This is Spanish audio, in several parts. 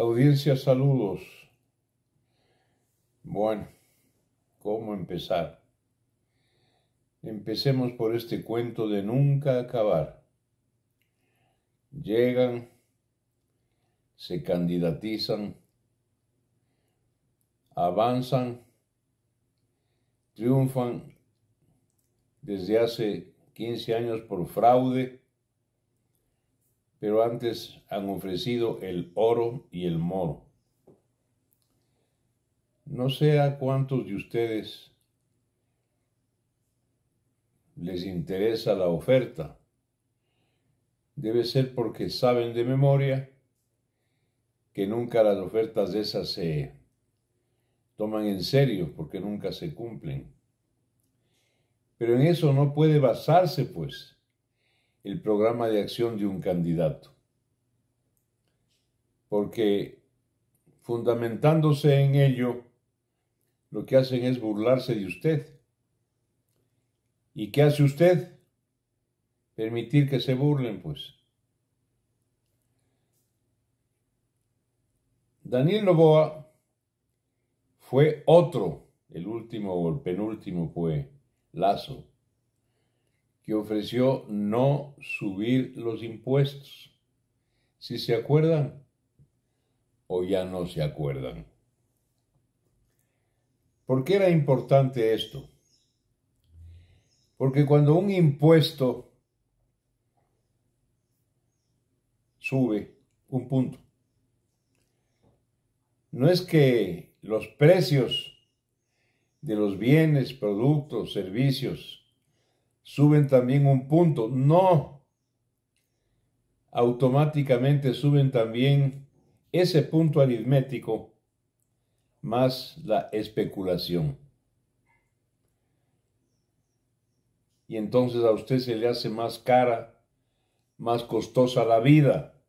Audiencia, saludos. Bueno, ¿cómo empezar? Empecemos por este cuento de nunca acabar. Llegan, se candidatizan, avanzan, triunfan desde hace 15 años por fraude pero antes han ofrecido el oro y el moro. No sé a cuántos de ustedes les interesa la oferta. Debe ser porque saben de memoria que nunca las ofertas de esas se toman en serio porque nunca se cumplen. Pero en eso no puede basarse, pues el programa de acción de un candidato. Porque fundamentándose en ello, lo que hacen es burlarse de usted. ¿Y qué hace usted? Permitir que se burlen, pues. Daniel Novoa fue otro, el último o el penúltimo fue Lazo, que ofreció no subir los impuestos. Si se acuerdan o ya no se acuerdan. ¿Por qué era importante esto? Porque cuando un impuesto sube un punto, no es que los precios de los bienes, productos, servicios suben también un punto. No, automáticamente suben también ese punto aritmético más la especulación. Y entonces a usted se le hace más cara, más costosa la vida.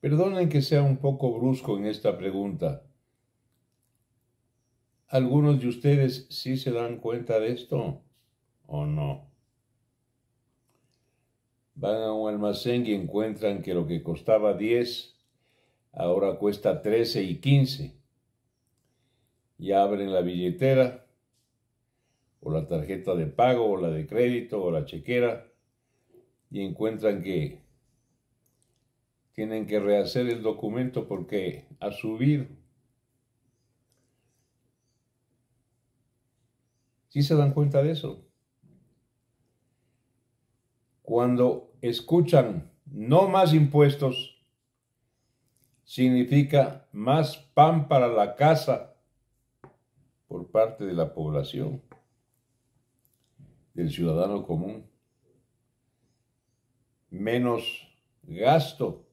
Perdonen que sea un poco brusco en esta pregunta. ¿Algunos de ustedes sí se dan cuenta de esto? o no. Van a un almacén y encuentran que lo que costaba 10 ahora cuesta 13 y 15. Y abren la billetera o la tarjeta de pago o la de crédito o la chequera y encuentran que tienen que rehacer el documento porque ha subido. si se dan cuenta de eso? cuando escuchan no más impuestos, significa más pan para la casa por parte de la población, del ciudadano común, menos gasto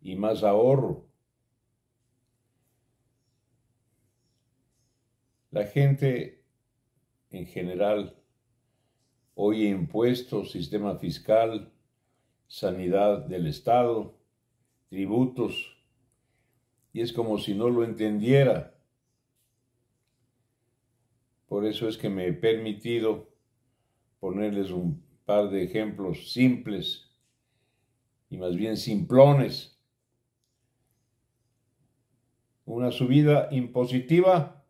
y más ahorro. La gente en general Hoy impuestos, sistema fiscal, sanidad del Estado, tributos, y es como si no lo entendiera. Por eso es que me he permitido ponerles un par de ejemplos simples y más bien simplones. Una subida impositiva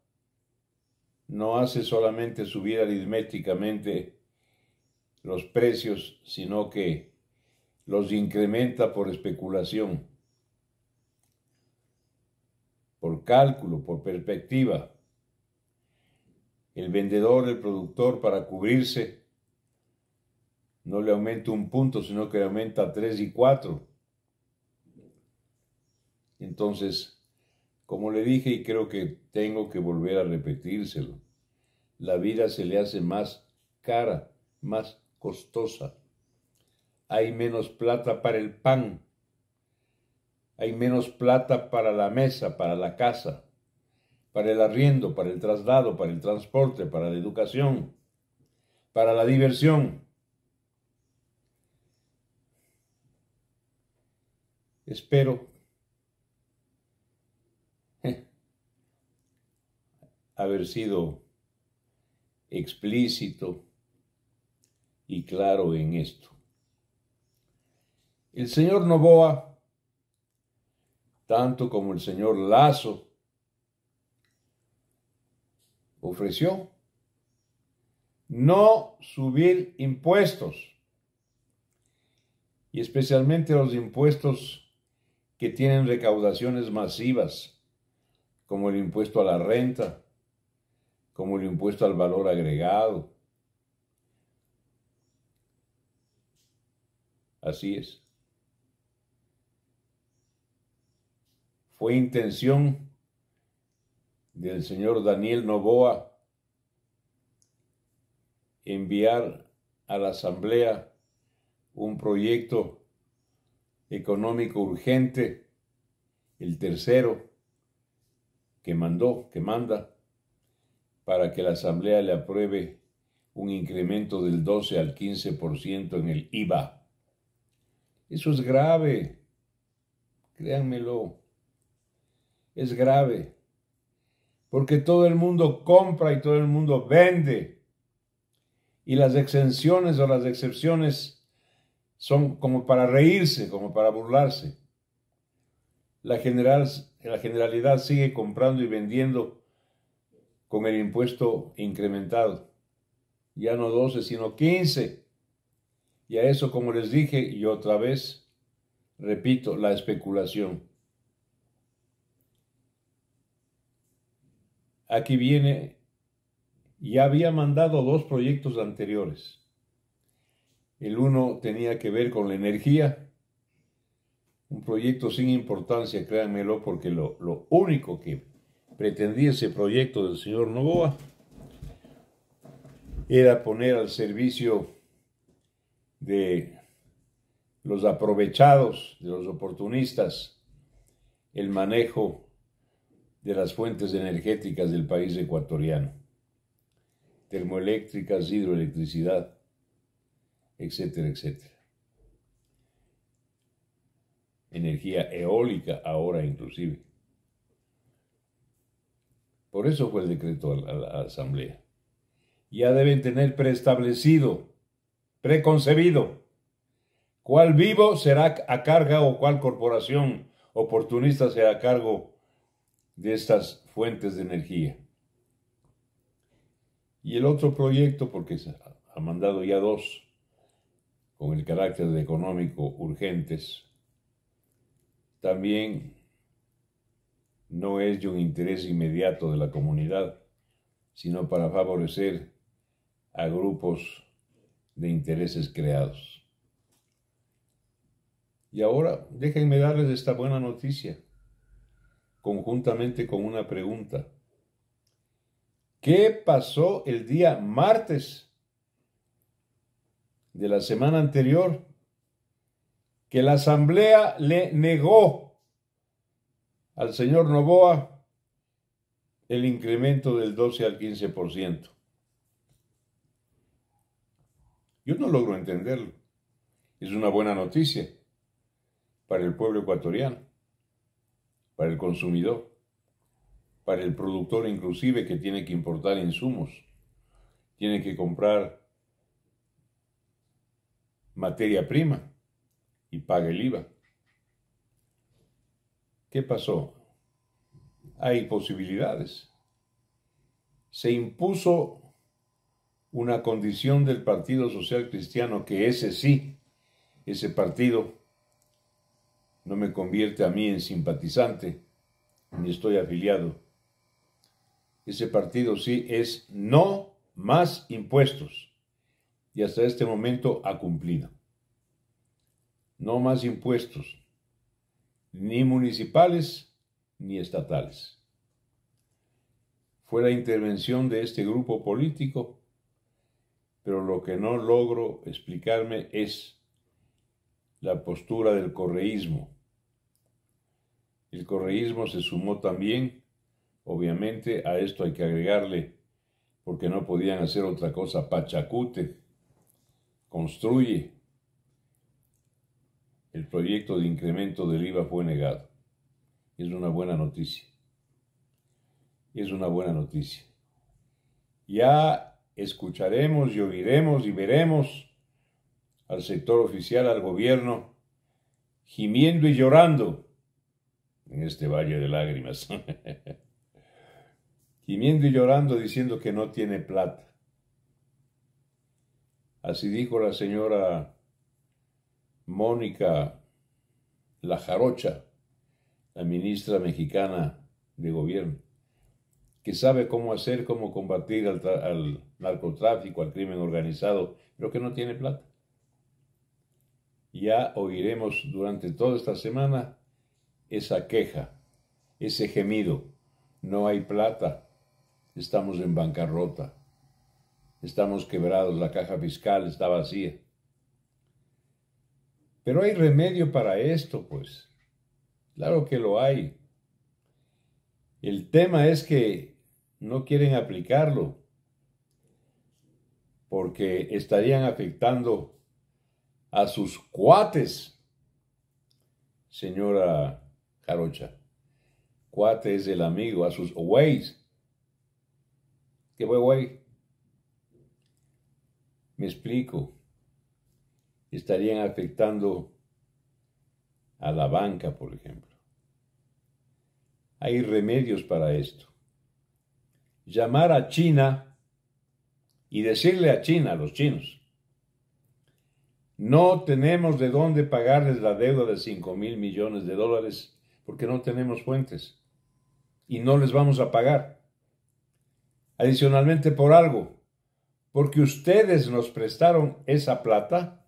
no hace solamente subir aritméticamente los precios, sino que los incrementa por especulación, por cálculo, por perspectiva. El vendedor, el productor, para cubrirse, no le aumenta un punto, sino que le aumenta tres y cuatro. Entonces, como le dije, y creo que tengo que volver a repetírselo, la vida se le hace más cara, más costosa. Hay menos plata para el pan. Hay menos plata para la mesa, para la casa, para el arriendo, para el traslado, para el transporte, para la educación, para la diversión. Espero eh, haber sido explícito y claro en esto. El señor Novoa, tanto como el señor Lazo, ofreció no subir impuestos, y especialmente los impuestos que tienen recaudaciones masivas, como el impuesto a la renta, como el impuesto al valor agregado, Así es. Fue intención del señor Daniel Novoa enviar a la Asamblea un proyecto económico urgente, el tercero que mandó, que manda, para que la Asamblea le apruebe un incremento del 12 al 15% en el IVA. Eso es grave. Créanmelo. Es grave. Porque todo el mundo compra y todo el mundo vende. Y las exenciones o las excepciones son como para reírse, como para burlarse. La, general, la generalidad sigue comprando y vendiendo con el impuesto incrementado. Ya no 12, sino 15 y a eso, como les dije, y otra vez, repito, la especulación. Aquí viene, ya había mandado dos proyectos anteriores. El uno tenía que ver con la energía, un proyecto sin importancia, créanmelo, porque lo, lo único que pretendía ese proyecto del señor Novoa era poner al servicio de los aprovechados, de los oportunistas, el manejo de las fuentes energéticas del país ecuatoriano, termoeléctricas, hidroelectricidad, etcétera, etcétera. Energía eólica ahora inclusive. Por eso fue el decreto a la, a la Asamblea. Ya deben tener preestablecido preconcebido. ¿Cuál vivo será a carga o cuál corporación oportunista será a cargo de estas fuentes de energía? Y el otro proyecto, porque se ha mandado ya dos, con el carácter económico urgentes, también no es de un interés inmediato de la comunidad, sino para favorecer a grupos de intereses creados. Y ahora déjenme darles esta buena noticia, conjuntamente con una pregunta. ¿Qué pasó el día martes de la semana anterior? Que la asamblea le negó al señor Novoa el incremento del 12 al 15%. Yo no logro entenderlo. Es una buena noticia para el pueblo ecuatoriano, para el consumidor, para el productor inclusive que tiene que importar insumos, tiene que comprar materia prima y paga el IVA. ¿Qué pasó? Hay posibilidades. Se impuso una condición del Partido Social Cristiano que ese sí, ese partido, no me convierte a mí en simpatizante, ni estoy afiliado. Ese partido sí es no más impuestos. Y hasta este momento ha cumplido. No más impuestos, ni municipales ni estatales. Fue la intervención de este grupo político pero lo que no logro explicarme es la postura del correísmo. El correísmo se sumó también, obviamente a esto hay que agregarle, porque no podían hacer otra cosa, Pachacute, construye. El proyecto de incremento del IVA fue negado. Es una buena noticia. Es una buena noticia. Ya escucharemos y oiremos y veremos al sector oficial, al gobierno, gimiendo y llorando en este valle de lágrimas. gimiendo y llorando diciendo que no tiene plata. Así dijo la señora Mónica Lajarocha, la ministra mexicana de gobierno sabe cómo hacer, cómo combatir al narcotráfico, al crimen organizado, pero que no tiene plata. Ya oiremos durante toda esta semana esa queja, ese gemido. No hay plata, estamos en bancarrota, estamos quebrados, la caja fiscal está vacía. Pero hay remedio para esto, pues. Claro que lo hay. El tema es que no quieren aplicarlo porque estarían afectando a sus cuates, señora Jarocha, Cuates es el amigo, a sus güeyes. ¿Qué fue Me explico. Estarían afectando a la banca, por ejemplo. Hay remedios para esto llamar a China y decirle a China, a los chinos, no tenemos de dónde pagarles la deuda de 5 mil millones de dólares porque no tenemos fuentes y no les vamos a pagar. Adicionalmente por algo, porque ustedes nos prestaron esa plata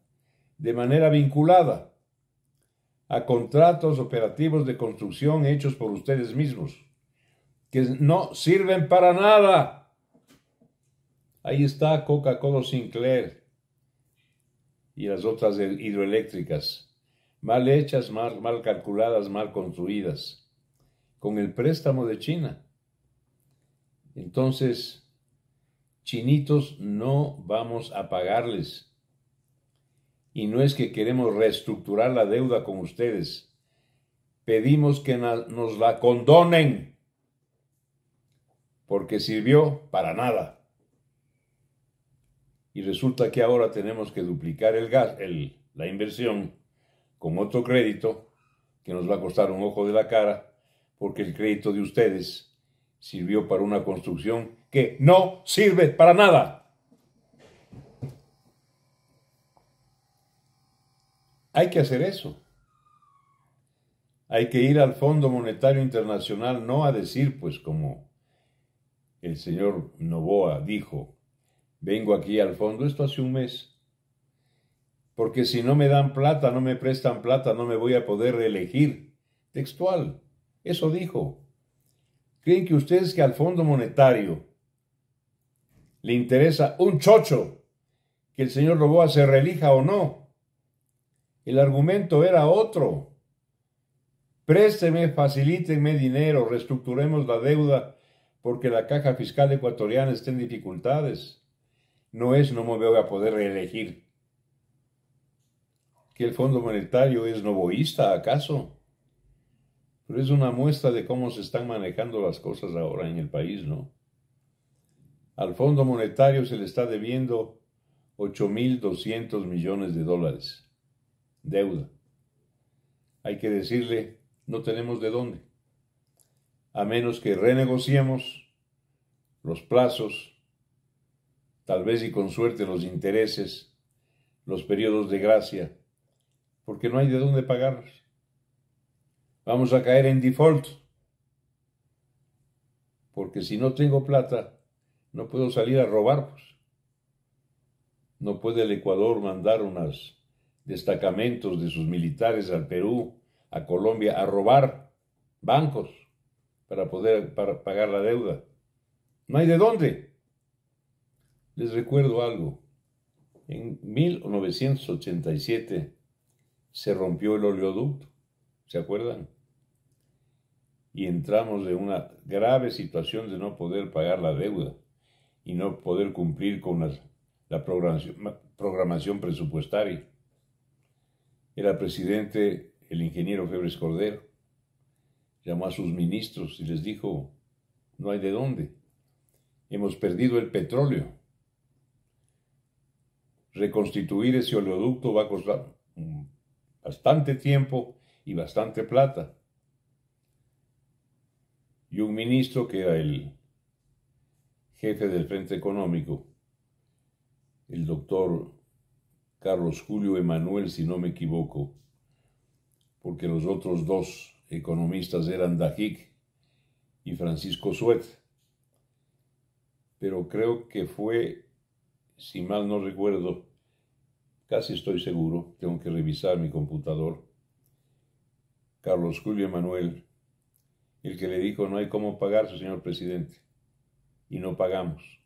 de manera vinculada a contratos operativos de construcción hechos por ustedes mismos que no sirven para nada. Ahí está Coca-Cola Sinclair y las otras hidroeléctricas, mal hechas, mal, mal calculadas, mal construidas, con el préstamo de China. Entonces, chinitos no vamos a pagarles. Y no es que queremos reestructurar la deuda con ustedes. Pedimos que nos la condonen porque sirvió para nada. Y resulta que ahora tenemos que duplicar el gas, el, la inversión con otro crédito que nos va a costar un ojo de la cara, porque el crédito de ustedes sirvió para una construcción que no sirve para nada. Hay que hacer eso. Hay que ir al Fondo Monetario Internacional no a decir, pues como el señor Novoa dijo, vengo aquí al fondo, esto hace un mes, porque si no me dan plata, no me prestan plata, no me voy a poder elegir. Textual, eso dijo. ¿Creen que ustedes que al Fondo Monetario le interesa un chocho que el señor Novoa se relija o no? El argumento era otro. Présteme, facilítenme dinero, reestructuremos la deuda porque la caja fiscal ecuatoriana está en dificultades. No es no me voy a poder reelegir. ¿Que el Fondo Monetario es novoísta, acaso? Pero es una muestra de cómo se están manejando las cosas ahora en el país, ¿no? Al Fondo Monetario se le está debiendo 8.200 millones de dólares. Deuda. Hay que decirle, no tenemos de dónde a menos que renegociemos los plazos, tal vez y con suerte los intereses, los periodos de gracia, porque no hay de dónde pagarlos. Vamos a caer en default, porque si no tengo plata, no puedo salir a robar. Pues. No puede el Ecuador mandar unos destacamentos de sus militares al Perú, a Colombia, a robar bancos para poder pagar la deuda. No hay de dónde. Les recuerdo algo. En 1987 se rompió el oleoducto, ¿se acuerdan? Y entramos en una grave situación de no poder pagar la deuda y no poder cumplir con la programación, presupuestaria. Era presidente el ingeniero Febres Cordero llamó a sus ministros y les dijo, no hay de dónde, hemos perdido el petróleo. Reconstituir ese oleoducto va a costar bastante tiempo y bastante plata. Y un ministro que era el jefe del Frente Económico, el doctor Carlos Julio Emanuel, si no me equivoco, porque los otros dos economistas eran Dajic y Francisco Suez, Pero creo que fue, si mal no recuerdo, casi estoy seguro, tengo que revisar mi computador, Carlos Julio Emanuel, el que le dijo no hay cómo pagarse, señor presidente, y no pagamos.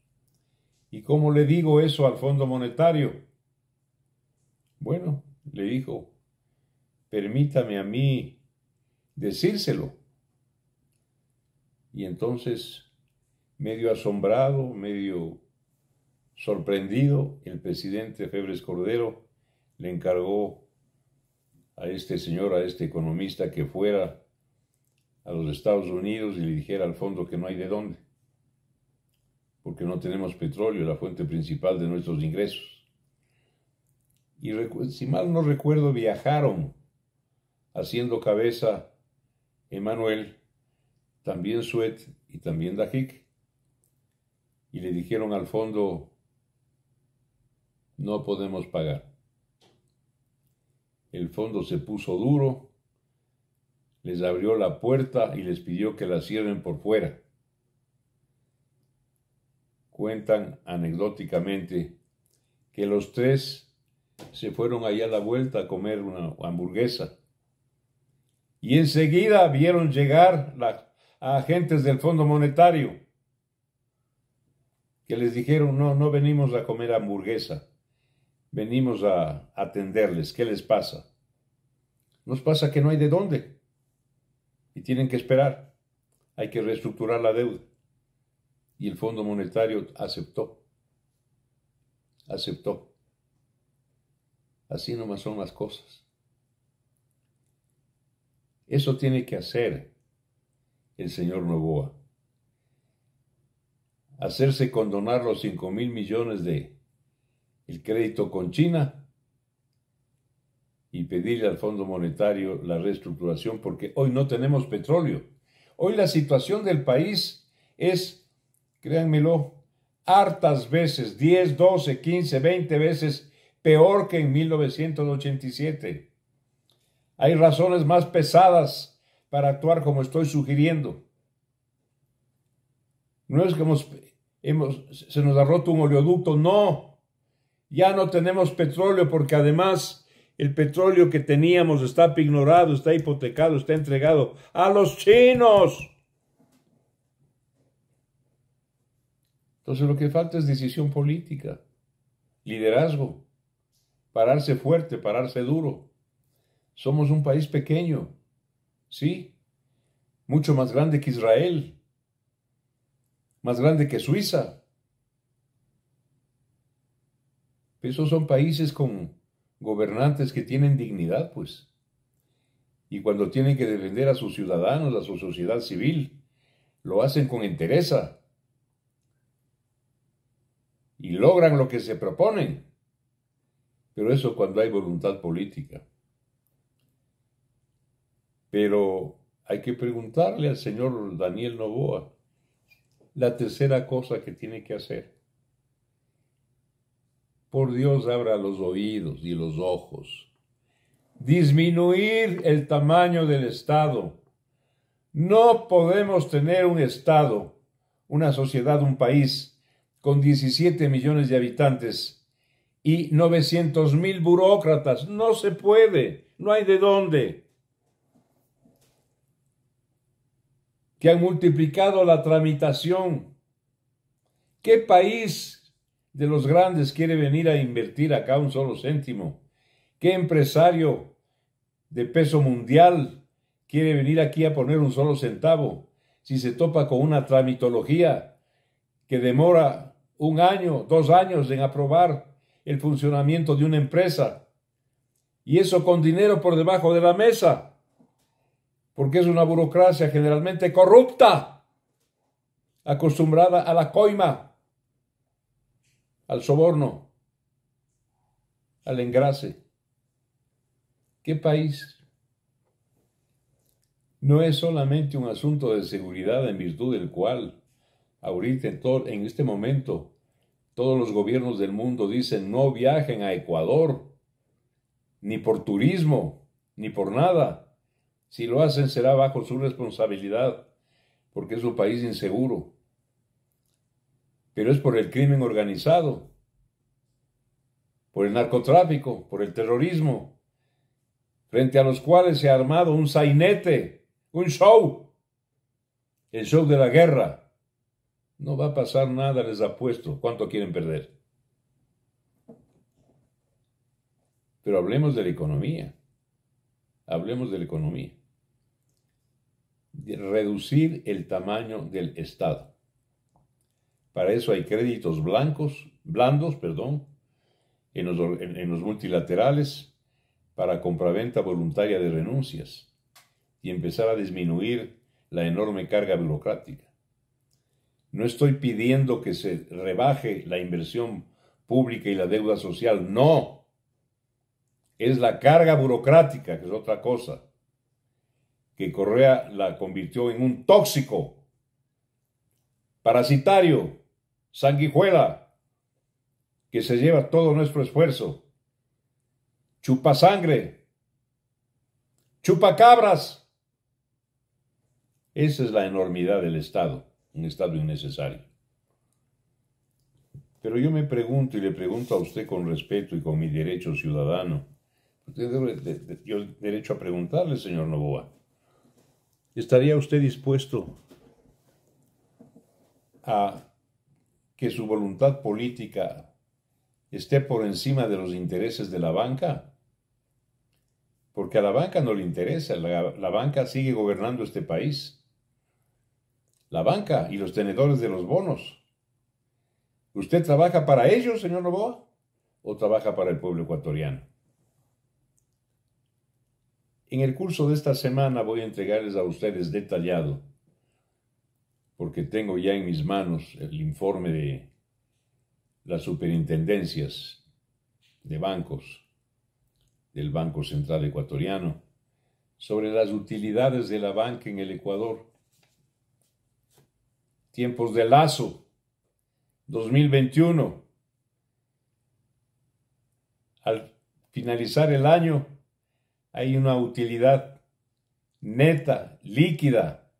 ¿Y cómo le digo eso al Fondo Monetario? Bueno, le dijo, permítame a mí decírselo. Y entonces, medio asombrado, medio sorprendido, el presidente Febres Cordero le encargó a este señor, a este economista, que fuera a los Estados Unidos y le dijera al fondo que no hay de dónde, porque no tenemos petróleo, la fuente principal de nuestros ingresos. Y si mal no recuerdo, viajaron haciendo cabeza Emanuel, también Suet y también Dajik. Y le dijeron al fondo, no podemos pagar. El fondo se puso duro, les abrió la puerta y les pidió que la cierren por fuera. Cuentan anecdóticamente que los tres se fueron allá a la vuelta a comer una hamburguesa y enseguida vieron llegar a agentes del Fondo Monetario que les dijeron, no, no venimos a comer hamburguesa, venimos a atenderles, ¿qué les pasa? Nos pasa que no hay de dónde y tienen que esperar, hay que reestructurar la deuda. Y el Fondo Monetario aceptó, aceptó. Así nomás son las cosas. Eso tiene que hacer el señor Novoa. Hacerse condonar los 5 mil millones de el crédito con China y pedirle al Fondo Monetario la reestructuración porque hoy no tenemos petróleo. Hoy la situación del país es, créanmelo, hartas veces, 10, 12, 15, 20 veces peor que en 1987. Hay razones más pesadas para actuar como estoy sugiriendo. No es que hemos, se nos ha roto un oleoducto, no. Ya no tenemos petróleo porque además el petróleo que teníamos está ignorado, está hipotecado, está entregado a los chinos. Entonces lo que falta es decisión política, liderazgo, pararse fuerte, pararse duro. Somos un país pequeño, sí, mucho más grande que Israel, más grande que Suiza. Esos son países con gobernantes que tienen dignidad, pues. Y cuando tienen que defender a sus ciudadanos, a su sociedad civil, lo hacen con entereza. Y logran lo que se proponen. Pero eso cuando hay voluntad política. Pero hay que preguntarle al señor Daniel Novoa la tercera cosa que tiene que hacer. Por Dios, abra los oídos y los ojos. Disminuir el tamaño del Estado. No podemos tener un Estado, una sociedad, un país con 17 millones de habitantes y 900 mil burócratas. No se puede, no hay de dónde. han multiplicado la tramitación. ¿Qué país de los grandes quiere venir a invertir acá un solo céntimo? ¿Qué empresario de peso mundial quiere venir aquí a poner un solo centavo si se topa con una tramitología que demora un año, dos años en aprobar el funcionamiento de una empresa? Y eso con dinero por debajo de la mesa porque es una burocracia generalmente corrupta, acostumbrada a la coima, al soborno, al engrase. ¿Qué país? No es solamente un asunto de seguridad en virtud del cual, ahorita en, en este momento, todos los gobiernos del mundo dicen no viajen a Ecuador, ni por turismo, ni por nada si lo hacen será bajo su responsabilidad, porque es un país inseguro. Pero es por el crimen organizado, por el narcotráfico, por el terrorismo, frente a los cuales se ha armado un sainete, un show, el show de la guerra. No va a pasar nada, les apuesto. ¿Cuánto quieren perder? Pero hablemos de la economía. Hablemos de la economía. reducir el tamaño del Estado. Para eso hay créditos blancos, blandos, perdón, en los, en los multilaterales para compraventa voluntaria de renuncias y empezar a disminuir la enorme carga burocrática. No estoy pidiendo que se rebaje la inversión pública y la deuda social, no es la carga burocrática, que es otra cosa, que Correa la convirtió en un tóxico, parasitario, sanguijuela, que se lleva todo nuestro esfuerzo, chupa sangre, chupa cabras. Esa es la enormidad del Estado, un Estado innecesario. Pero yo me pregunto y le pregunto a usted con respeto y con mi derecho ciudadano, yo derecho a preguntarle, señor Novoa, ¿estaría usted dispuesto a que su voluntad política esté por encima de los intereses de la banca? Porque a la banca no le interesa, la, la banca sigue gobernando este país. La banca y los tenedores de los bonos. ¿Usted trabaja para ellos, señor Novoa? ¿O trabaja para el pueblo ecuatoriano? En el curso de esta semana voy a entregarles a ustedes detallado, porque tengo ya en mis manos el informe de las superintendencias de bancos del Banco Central Ecuatoriano sobre las utilidades de la banca en el Ecuador. Tiempos de lazo, 2021. Al finalizar el año, hay una utilidad neta, líquida,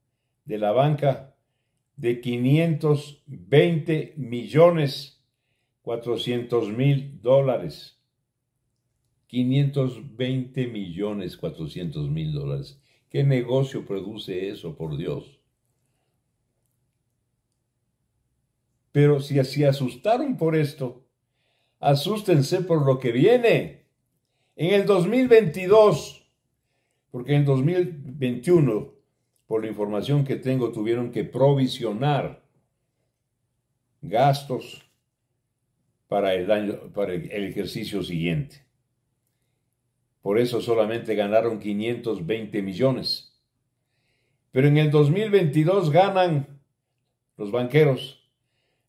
de la banca de 520 millones 400 mil dólares. 520 millones 400 mil dólares. ¿Qué negocio produce eso, por Dios? Pero si así asustaron por esto, asústense por lo que viene. En el 2022, porque en el 2021, por la información que tengo, tuvieron que provisionar gastos para el, para el ejercicio siguiente. Por eso solamente ganaron 520 millones. Pero en el 2022 ganan los banqueros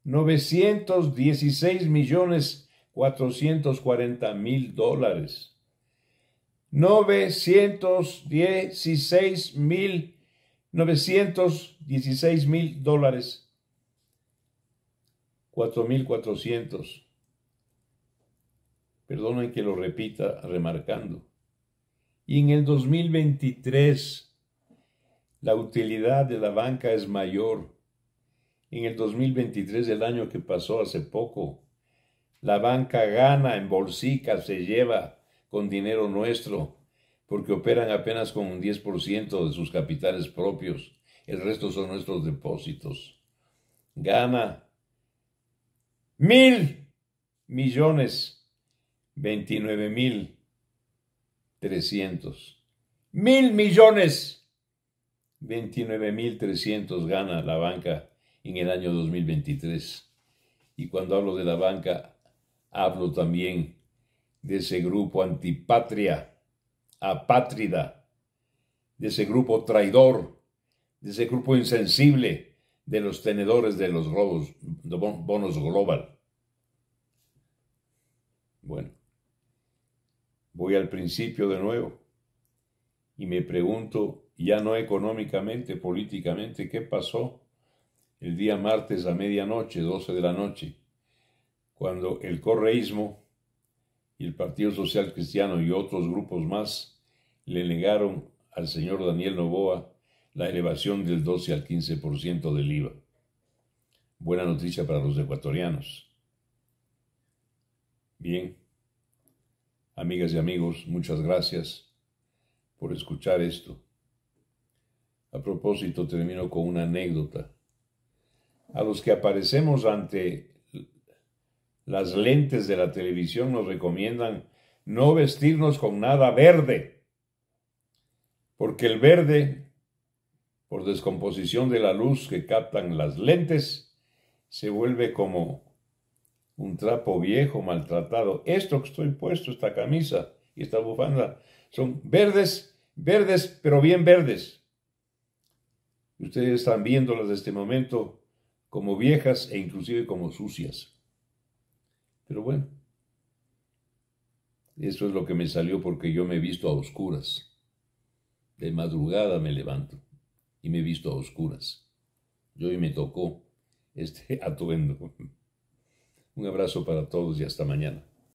916 millones 440 mil dólares. 916 mil 916 mil dólares 4.400 perdonen que lo repita remarcando y en el 2023 la utilidad de la banca es mayor en el 2023 el año que pasó hace poco la banca gana en bolsica se lleva con dinero nuestro, porque operan apenas con un 10% de sus capitales propios. El resto son nuestros depósitos. Gana mil millones, 29 mil 300. Mil millones, 29 mil 300 gana la banca en el año 2023. Y cuando hablo de la banca, hablo también de ese grupo antipatria, apátrida, de ese grupo traidor, de ese grupo insensible de los tenedores de los bonos global. Bueno, voy al principio de nuevo y me pregunto, ya no económicamente, políticamente, ¿qué pasó el día martes a medianoche, 12 de la noche, cuando el correísmo y el Partido Social Cristiano y otros grupos más le negaron al señor Daniel Novoa la elevación del 12 al 15% del IVA. Buena noticia para los ecuatorianos. Bien, amigas y amigos, muchas gracias por escuchar esto. A propósito, termino con una anécdota. A los que aparecemos ante las lentes de la televisión nos recomiendan no vestirnos con nada verde, porque el verde, por descomposición de la luz que captan las lentes, se vuelve como un trapo viejo, maltratado. Esto que estoy puesto, esta camisa y esta bufanda, son verdes, verdes, pero bien verdes. Ustedes están viéndolas de este momento como viejas e inclusive como sucias. Pero bueno, eso es lo que me salió porque yo me he visto a oscuras. De madrugada me levanto y me he visto a oscuras. Y me tocó este atuendo. Un abrazo para todos y hasta mañana.